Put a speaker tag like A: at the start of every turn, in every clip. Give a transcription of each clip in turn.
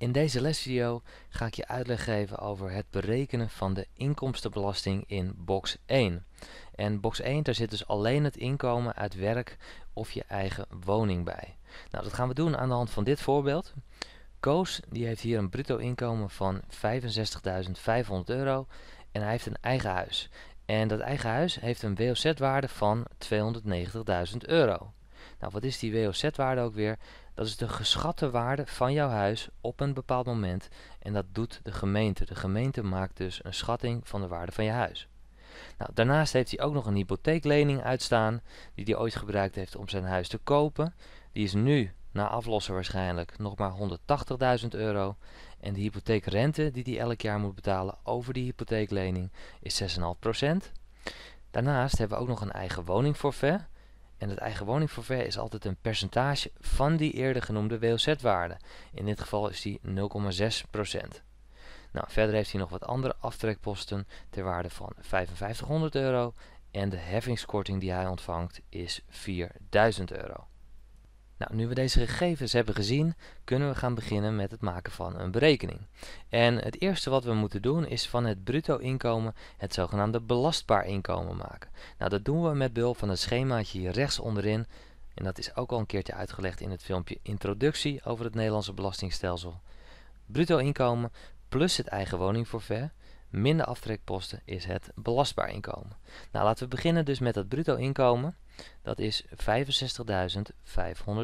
A: In deze lesvideo ga ik je uitleg geven over het berekenen van de inkomstenbelasting in box 1. En box 1, daar zit dus alleen het inkomen uit werk of je eigen woning bij. Nou, dat gaan we doen aan de hand van dit voorbeeld. Koos die heeft hier een bruto inkomen van 65.500 euro en hij heeft een eigen huis. En dat eigen huis heeft een WOZ-waarde van 290.000 euro. Nou, wat is die WOZ-waarde ook weer? Dat is de geschatte waarde van jouw huis op een bepaald moment. En dat doet de gemeente. De gemeente maakt dus een schatting van de waarde van je huis. Nou, daarnaast heeft hij ook nog een hypotheeklening uitstaan, die hij ooit gebruikt heeft om zijn huis te kopen. Die is nu, na aflossen waarschijnlijk, nog maar 180.000 euro. En de hypotheekrente die hij elk jaar moet betalen over die hypotheeklening is 6,5%. Daarnaast hebben we ook nog een eigen woningforfait. En het eigen woningforfait is altijd een percentage van die eerder genoemde WOZ-waarde. In dit geval is die 0,6%. Nou, verder heeft hij nog wat andere aftrekposten ter waarde van 5500 euro en de heffingskorting die hij ontvangt is 4000 euro. Nou, nu we deze gegevens hebben gezien, kunnen we gaan beginnen met het maken van een berekening. En het eerste wat we moeten doen is van het bruto inkomen het zogenaamde belastbaar inkomen maken. Nou, dat doen we met behulp van het schemaatje hier rechts onderin. En dat is ook al een keertje uitgelegd in het filmpje Introductie over het Nederlandse belastingstelsel. Bruto inkomen plus het eigen woningforfait minder aftrekposten is het belastbaar inkomen. Nou, laten we beginnen dus met dat bruto inkomen. Dat is 65.500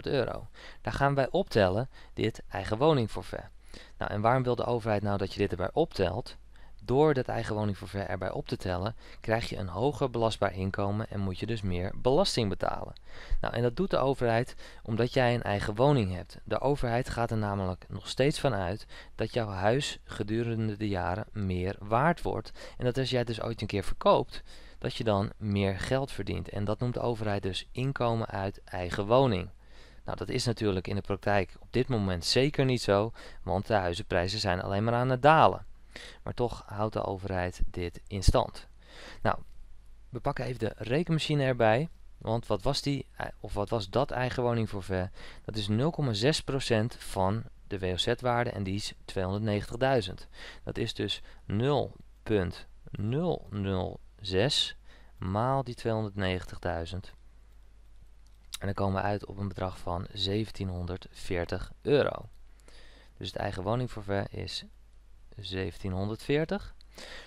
A: euro. Daar gaan wij optellen dit eigen woningforfait. Nou, en waarom wil de overheid nou dat je dit erbij optelt? Door dat eigen woningforfait erbij op te tellen, krijg je een hoger belastbaar inkomen en moet je dus meer belasting betalen. Nou, en dat doet de overheid omdat jij een eigen woning hebt. De overheid gaat er namelijk nog steeds van uit dat jouw huis gedurende de jaren meer waard wordt. En dat als jij dus ooit een keer verkoopt, dat je dan meer geld verdient. En dat noemt de overheid dus inkomen uit eigen woning. Nou, dat is natuurlijk in de praktijk op dit moment zeker niet zo, want de huizenprijzen zijn alleen maar aan het dalen. Maar toch houdt de overheid dit in stand. Nou, we pakken even de rekenmachine erbij. Want wat was, die, eh, of wat was dat eigen woningforfait? Dat is 0,6% van de WOZ-waarde en die is 290.000. Dat is dus 0,006 maal die 290.000. En dan komen we uit op een bedrag van 1740 euro. Dus het eigen woningforfait is 1740.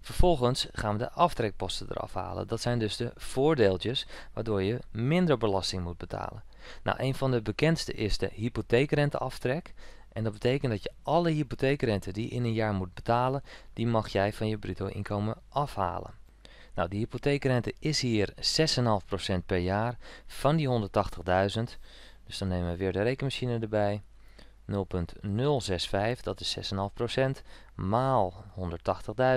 A: Vervolgens gaan we de aftrekposten eraf halen. Dat zijn dus de voordeeltjes waardoor je minder belasting moet betalen. Nou, een van de bekendste is de hypotheekrenteaftrek. En dat betekent dat je alle hypotheekrente die je in een jaar moet betalen, die mag jij van je bruto inkomen afhalen. Nou, die hypotheekrente is hier 6,5% per jaar van die 180.000. Dus dan nemen we weer de rekenmachine erbij. 0,065, dat is 6,5%, maal 180.000.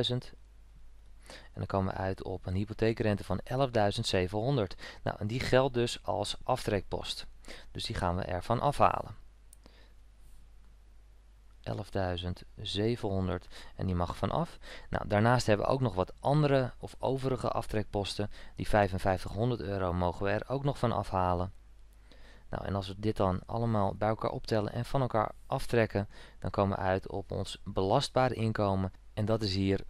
A: En dan komen we uit op een hypotheekrente van 11.700. Nou, en die geldt dus als aftrekpost. Dus die gaan we ervan afhalen. 11.700 en die mag vanaf. Nou, daarnaast hebben we ook nog wat andere of overige aftrekposten. Die 5500 euro mogen we er ook nog van afhalen. Nou, en als we dit dan allemaal bij elkaar optellen en van elkaar aftrekken, dan komen we uit op ons belastbaar inkomen. En dat is hier 50.040.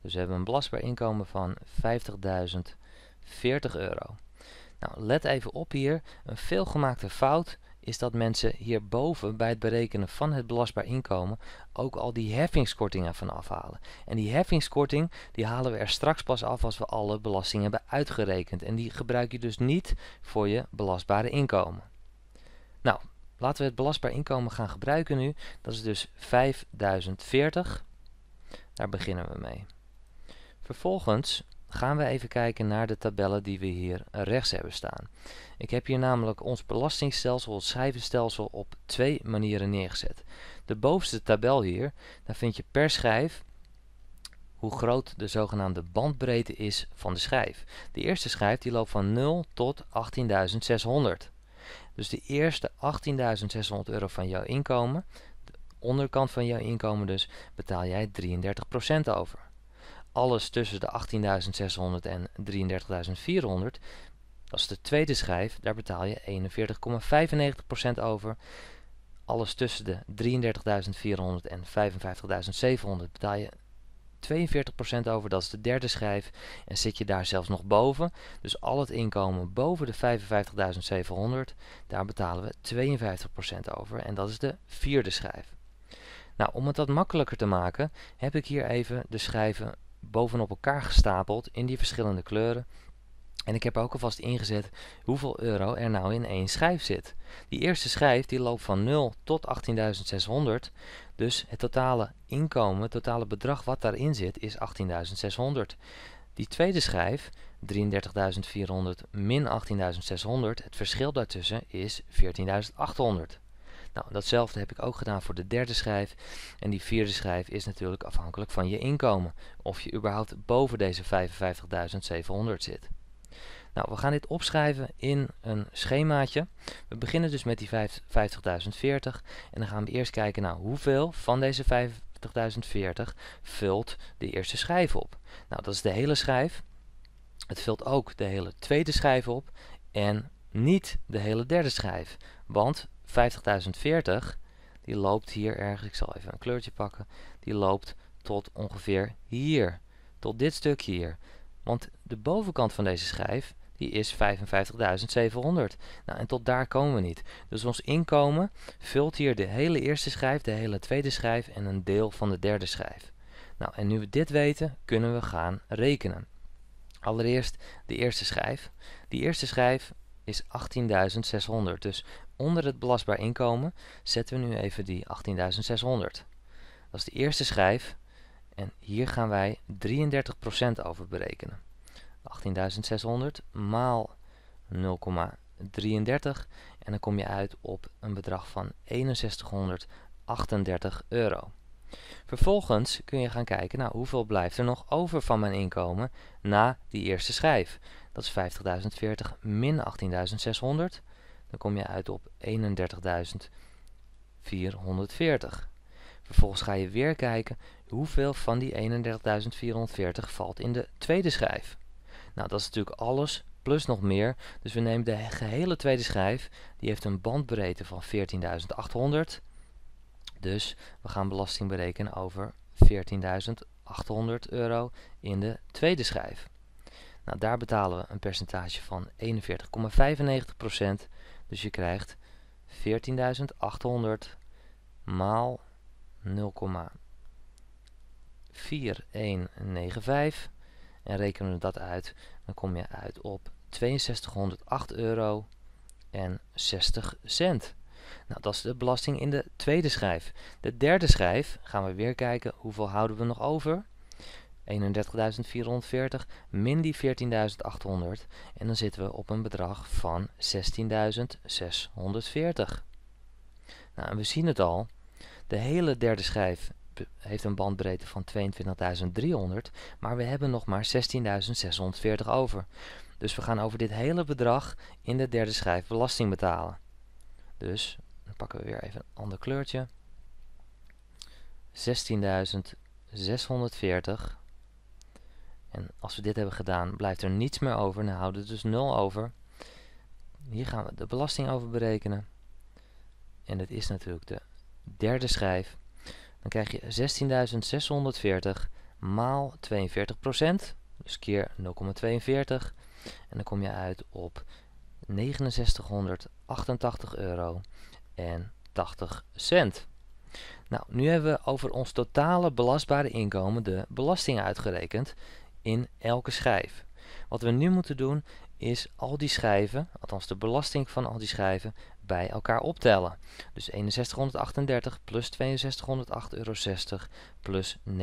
A: Dus we hebben een belastbaar inkomen van 50.040 euro. Nou, let even op hier, een veelgemaakte fout is dat mensen hierboven bij het berekenen van het belastbaar inkomen ook al die heffingskortingen van afhalen. En die heffingskorting die halen we er straks pas af als we alle belastingen hebben uitgerekend. En die gebruik je dus niet voor je belastbare inkomen. Nou, laten we het belastbaar inkomen gaan gebruiken nu. Dat is dus 5040. Daar beginnen we mee. Vervolgens gaan we even kijken naar de tabellen die we hier rechts hebben staan. Ik heb hier namelijk ons belastingstelsel, het schijvenstelsel, op twee manieren neergezet. De bovenste tabel hier, daar vind je per schijf hoe groot de zogenaamde bandbreedte is van de schijf. De eerste schijf die loopt van 0 tot 18.600. Dus de eerste 18.600 euro van jouw inkomen, de onderkant van jouw inkomen dus, betaal jij 33% over alles tussen de 18.600 en 33.400. Dat is de tweede schijf, daar betaal je 41,95% over. Alles tussen de 33.400 en 55.700 betaal je 42% over, dat is de derde schijf. En zit je daar zelfs nog boven, dus al het inkomen boven de 55.700, daar betalen we 52% over en dat is de vierde schijf. Nou, om het wat makkelijker te maken, heb ik hier even de schijven bovenop elkaar gestapeld in die verschillende kleuren. En ik heb ook alvast ingezet hoeveel euro er nou in één schijf zit. Die eerste schijf die loopt van 0 tot 18.600. Dus het totale inkomen, het totale bedrag wat daarin zit is 18.600. Die tweede schijf, 33.400 min 18.600, het verschil daartussen is 14.800. Nou, datzelfde heb ik ook gedaan voor de derde schijf. En die vierde schijf is natuurlijk afhankelijk van je inkomen. Of je überhaupt boven deze 55.700 zit. Nou, we gaan dit opschrijven in een schemaatje. We beginnen dus met die 50.040 en dan gaan we eerst kijken naar hoeveel van deze 50.040 vult de eerste schijf op. Nou, dat is de hele schijf. Het vult ook de hele tweede schijf op en niet de hele derde schijf. Want 50040, die loopt hier ergens, ik zal even een kleurtje pakken, die loopt tot ongeveer hier, tot dit stukje hier. Want de bovenkant van deze schijf, die is 55.700. Nou, en tot daar komen we niet. Dus ons inkomen vult hier de hele eerste schijf, de hele tweede schijf en een deel van de derde schijf. Nou, en nu we dit weten, kunnen we gaan rekenen. Allereerst de eerste schijf. Die eerste schijf is 18.600. Dus onder het belastbaar inkomen zetten we nu even die 18.600. Dat is de eerste schijf en hier gaan wij 33% over berekenen. 18.600 maal 0,33 en dan kom je uit op een bedrag van 6138 euro. Vervolgens kun je gaan kijken naar nou, hoeveel blijft er nog over van mijn inkomen na die eerste schijf. Dat is 50.040 min 18.600. Dan kom je uit op 31.440. Vervolgens ga je weer kijken hoeveel van die 31.440 valt in de tweede schijf. Nou, dat is natuurlijk alles plus nog meer. Dus we nemen de gehele tweede schijf. Die heeft een bandbreedte van 14.800. Dus we gaan belasting berekenen over 14.800 euro in de tweede schijf. Nou, daar betalen we een percentage van 41,95%. Dus je krijgt 14.800 maal 0,4195 en rekenen we dat uit, dan kom je uit op 6208 euro en 60 cent. Nou, dat is de belasting in de tweede schijf. De derde schijf gaan we weer kijken hoeveel houden we nog over. 31.440 min die 14.800 en dan zitten we op een bedrag van 16.640. Nou, we zien het al. De hele derde schijf heeft een bandbreedte van 22.300, maar we hebben nog maar 16.640 over. Dus we gaan over dit hele bedrag in de derde schijf belasting betalen. Dus, dan pakken we weer even een ander kleurtje. 16.640 en als we dit hebben gedaan, blijft er niets meer over. Dan houden we dus 0 over. Hier gaan we de belasting over berekenen. En dat is natuurlijk de derde schijf. Dan krijg je 16.640 maal 42 procent. Dus keer 0,42. En dan kom je uit op 6988 euro en 80 cent. Nou, nu hebben we over ons totale belastbare inkomen de belasting uitgerekend in elke schijf. Wat we nu moeten doen is al die schijven, althans de belasting van al die schijven, bij elkaar optellen. Dus 6138 plus 6208,60 euro plus 6988,80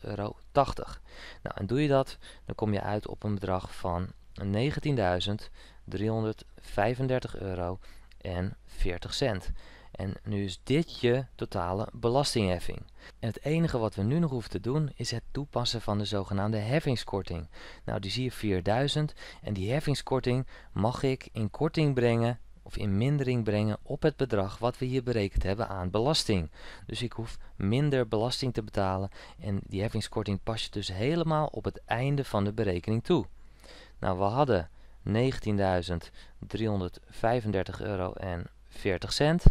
A: euro. Nou, en doe je dat, dan kom je uit op een bedrag van 19.335 euro en 40 cent. En nu is dit je totale belastingheffing. En het enige wat we nu nog hoeven te doen is het toepassen van de zogenaamde heffingskorting. Nou, die zie je 4000 en die heffingskorting mag ik in korting brengen of in mindering brengen op het bedrag wat we hier berekend hebben aan belasting. Dus ik hoef minder belasting te betalen en die heffingskorting pas je dus helemaal op het einde van de berekening toe. Nou, we hadden 19.335,40 euro cent.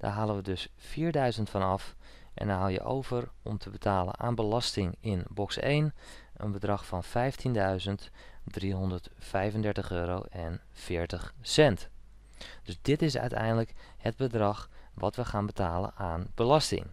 A: Daar halen we dus 4000 van af en dan haal je over om te betalen aan belasting in box 1 een bedrag van 15.335 euro en 40 cent. Dus dit is uiteindelijk het bedrag wat we gaan betalen aan belasting.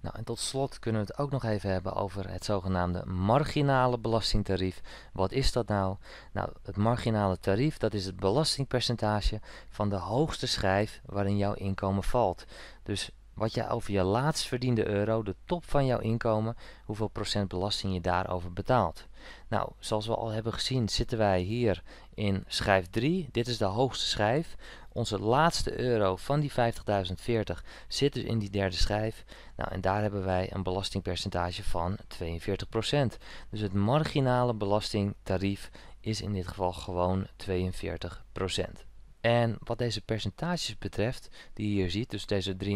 A: Nou, en tot slot kunnen we het ook nog even hebben over het zogenaamde marginale belastingtarief. Wat is dat nou? Nou, het marginale tarief, dat is het belastingpercentage van de hoogste schijf waarin jouw inkomen valt. Dus wat je over je laatst verdiende euro, de top van jouw inkomen, hoeveel procent belasting je daarover betaalt. Nou, zoals we al hebben gezien, zitten wij hier in schijf 3. Dit is de hoogste schijf. Onze laatste euro van die 50.040 zit dus in die derde schijf. Nou, en daar hebben wij een belastingpercentage van 42%. Dus het marginale belastingtarief is in dit geval gewoon 42%. En wat deze percentages betreft, die je hier ziet, dus deze 33%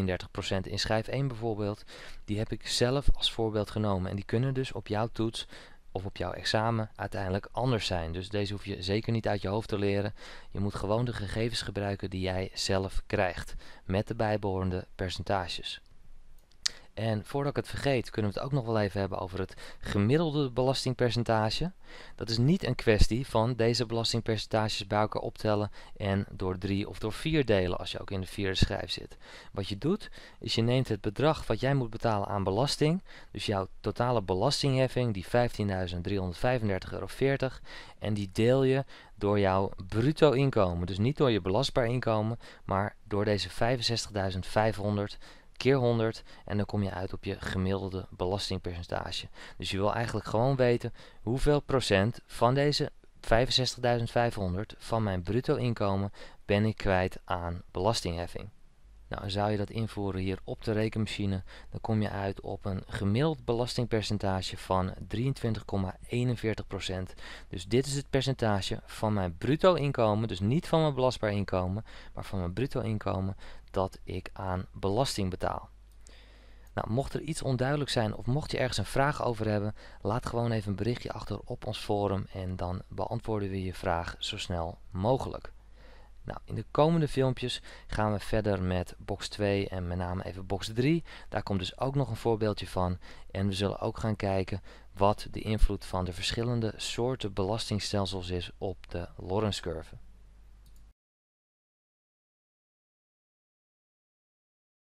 A: in schijf 1 bijvoorbeeld, die heb ik zelf als voorbeeld genomen. En die kunnen dus op jouw toets of op jouw examen uiteindelijk anders zijn. Dus deze hoef je zeker niet uit je hoofd te leren. Je moet gewoon de gegevens gebruiken die jij zelf krijgt, met de bijbehorende percentages. En voordat ik het vergeet, kunnen we het ook nog wel even hebben over het gemiddelde belastingpercentage. Dat is niet een kwestie van deze belastingpercentages bij elkaar optellen en door 3 of door 4 delen als je ook in de vierde schijf zit. Wat je doet, is je neemt het bedrag wat jij moet betalen aan belasting, dus jouw totale belastingheffing, die 15.335,40 euro, en die deel je door jouw bruto inkomen. Dus niet door je belastbaar inkomen, maar door deze 65.500 keer 100 en dan kom je uit op je gemiddelde belastingpercentage. Dus je wil eigenlijk gewoon weten hoeveel procent van deze 65.500 van mijn bruto inkomen ben ik kwijt aan belastingheffing. Nou, zou je dat invoeren hier op de rekenmachine, dan kom je uit op een gemiddeld belastingpercentage van 23,41%. Dus dit is het percentage van mijn bruto inkomen, dus niet van mijn belastbaar inkomen, maar van mijn bruto inkomen dat ik aan belasting betaal. Nou, mocht er iets onduidelijk zijn of mocht je ergens een vraag over hebben, laat gewoon even een berichtje achter op ons forum en dan beantwoorden we je vraag zo snel mogelijk. Nou, in de komende filmpjes gaan we verder met box 2 en met name even box 3. Daar komt dus ook nog een voorbeeldje van. En we zullen ook gaan kijken wat de invloed van de verschillende soorten belastingstelsels is op de Lorentz curve.